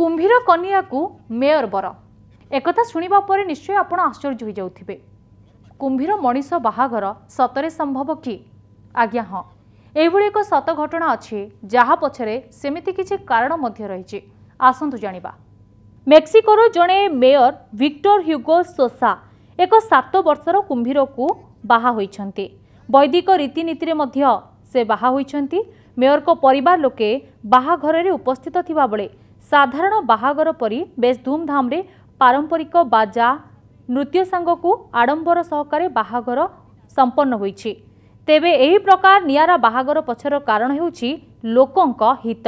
କୁମ୍ଭୀର କନିଆକୁ ମେୟର ବର ଏକଥା ଶୁଣିବା ପରେ ନିଶ୍ଚୟ ଆପଣ ଆଶ୍ଚର୍ଯ୍ୟ ହୋଇଯାଉଥିବେ କୁମ୍ଭୀର ମଣିଷ ବାହାଘର ସତରେ ସମ୍ଭବ କି ଆଜ୍ଞା ହଁ ଏଭଳି ଏକ ସତ ଘଟଣା ଅଛି ଯାହା ପଛରେ ସେମିତି କିଛି କାରଣ ମଧ୍ୟ ରହିଛି ଆସନ୍ତୁ ଜାଣିବା ମେକ୍ସିକୋର ଜଣେ ମେୟର ଭିକ୍ଟର ହ୍ୟୁଗୋ ସୋସା ଏକ ସାତ ବର୍ଷର କୁମ୍ଭୀରକୁ ବାହା ହୋଇଛନ୍ତି ବୈଦିକ ରୀତିନୀତିରେ ମଧ୍ୟ ସେ ବାହା ହୋଇଛନ୍ତି ମେୟରଙ୍କ ପରିବାର ଲୋକେ ବାହାଘରରେ ଉପସ୍ଥିତ ଥିବାବେଳେ ସାଧାରଣ ବାହାଘର ପରି ବେଶ ଧୁମ୍ଧାମ୍ରେ ପାରମ୍ପରିକ ବାଜା ନୃତ୍ୟ ସାଙ୍ଗକୁ ଆଡ଼ମ୍ବର ସହକାରେ ବାହାଘର ସମ୍ପନ୍ନ ହୋଇଛି ତେବେ ଏହି ପ୍ରକାର ନିଆରା ବାହାଘର ପଛର କାରଣ ହେଉଛି ଲୋକଙ୍କ ହିତ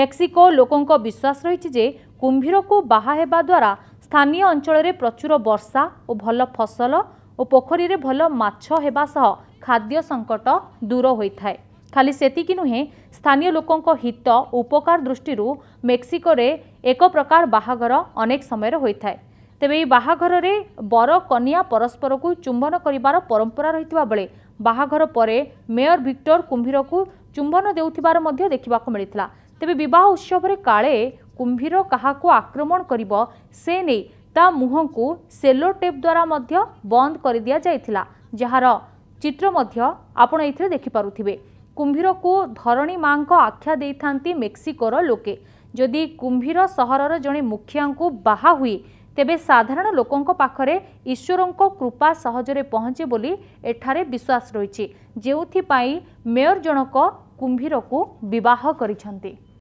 ମେକ୍ସିକୋ ଲୋକଙ୍କ ବିଶ୍ୱାସ ରହିଛି ଯେ କୁମ୍ଭୀରକୁ ବାହା ହେବା ଦ୍ୱାରା ସ୍ଥାନୀୟ ଅଞ୍ଚଳରେ ପ୍ରଚୁର ବର୍ଷା ଓ ଭଲ ଫସଲ ଓ ପୋଖରୀରେ ଭଲ ମାଛ ହେବା ସହ ଖାଦ୍ୟ ସଙ୍କଟ ଦୂର ହୋଇଥାଏ ଖାଲି ସେତିକି ନୁହେଁ ସ୍ଥାନୀୟ ଲୋକଙ୍କ ହିତ ଉପକାର ଦୃଷ୍ଟିରୁ ମେକ୍ସିକୋରେ ଏକ ପ୍ରକାର ବାହାଘର ଅନେକ ସମୟରେ ହୋଇଥାଏ ତେବେ ଏହି ବାହାଘରରେ ବର କନିଆ ପରସ୍ପରକୁ ଚୁମ୍ବନ କରିବାର ପରମ୍ପରା ରହିଥିବା ବେଳେ ବାହାଘର ପରେ ମେୟର ଭିକ୍ଟର କୁମ୍ଭୀରକୁ ଚୁମ୍ବନ ଦେଉଥିବାର ମଧ୍ୟ ଦେଖିବାକୁ ମିଳିଥିଲା ତେବେ ବିବାହ ଉତ୍ସବରେ କାଳେ କୁମ୍ଭୀର କାହାକୁ ଆକ୍ରମଣ କରିବ ସେ ନେଇ ତା ମୁହଁକୁ ସେଲୋ ଟେପ୍ ଦ୍ୱାରା ମଧ୍ୟ ବନ୍ଦ କରିଦିଆଯାଇଥିଲା ଯାହାର ଚିତ୍ର ମଧ୍ୟ ଆପଣ ଏଥିରେ ଦେଖିପାରୁଥିବେ କୁମ୍ଭୀରକୁ ଧରଣୀ ମାଆଙ୍କ ଆଖ୍ୟା ଦେଇଥାନ୍ତି ମେକ୍ସିକୋର ଲୋକେ ଯଦି କୁମ୍ଭୀର ସହରର ଜଣେ ମୁଖିଆଙ୍କୁ ବାହା ହୁଏ ତେବେ ସାଧାରଣ ଲୋକଙ୍କ ପାଖରେ ଈଶ୍ୱରଙ୍କ କୃପା ସହଜରେ ପହଞ୍ଚେ ବୋଲି ଏଠାରେ ବିଶ୍ୱାସ ରହିଛି ଯେଉଁଥିପାଇଁ ମେୟର ଜଣକ କୁମ୍ଭୀରକୁ ବିବାହ କରିଛନ୍ତି